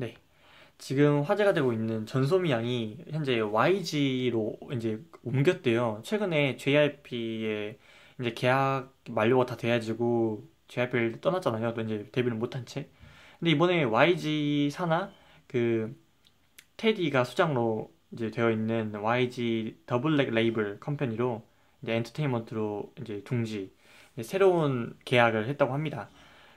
네. 지금 화제가 되고 있는 전소미 양이 현재 YG로 이제 옮겼대요. 최근에 JYP의 이제 계약 만료가 다 돼가지고 JYP를 떠났잖아요. 또 이제 데뷔를 못한 채. 근데 이번에 YG 사나 그 테디가 수장로 이제 되어 있는 YG 더블랙 레이블 컴퍼니로 이제 엔터테인먼트로 이제 둥지 새로운 계약을 했다고 합니다.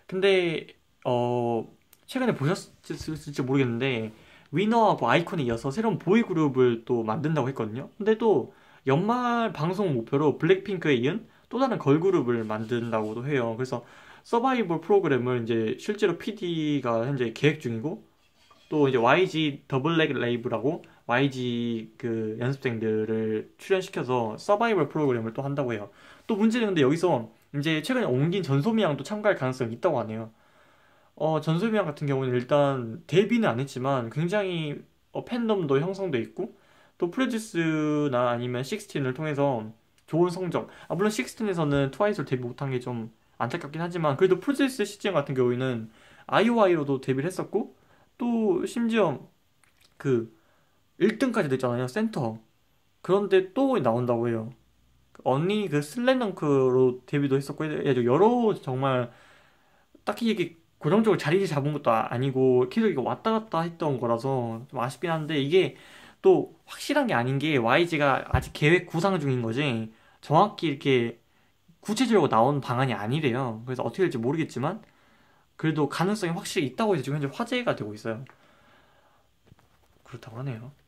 근데 어 최근에 보셨을지 모르겠는데 위너하고 아이콘에 이어서 새로운 보이그룹을 또 만든다고 했거든요. 근데 또 연말 방송 목표로 블랙핑크에 이은 또 다른 걸그룹을 만든다고도 해요. 그래서 서바이벌 프로그램을 이제 실제로 PD가 현재 계획 중이고 또 이제 YG 더블랙 레이브라고 YG 그 연습생들을 출연시켜서 서바이벌 프로그램을 또 한다고 해요. 또 문제는 근데 여기서 이제 최근에 옮긴 전소미양도 참가할 가능성이 있다고 하네요. 어, 전소미양 같은 경우는 일단 데뷔는 안 했지만 굉장히 어, 팬덤도 형성돼 있고 또프레듀스나 아니면 식스틴을 통해서 좋은 성적 아, 물론 식스틴에서는 트와이스를 데뷔 못한 게 좀 안타깝긴 하지만 그래도 프레듀스 시즌 같은 경우에는 아이오아이로도 데뷔를 했었고 또 심지어 그 1등까지 됐잖아요 센터 그런데 또 나온다고 해요 언니 그 슬램덩크로 데뷔도 했었고 여러 정말 딱히 얘기 고정적으로 자리를 잡은 것도 아, 아니고 계속 이거 왔다 갔다 했던 거라서 좀 아쉽긴 한데 이게 또 확실한 게 아닌 게 YG가 아직 계획 구상 중인 거지 정확히 이렇게 구체적으로 나온 방안이 아니래요. 그래서 어떻게 될지 모르겠지만 그래도 가능성이 확실히 있다고 해서 지금 현재 화제가 되고 있어요. 그렇다고 하네요.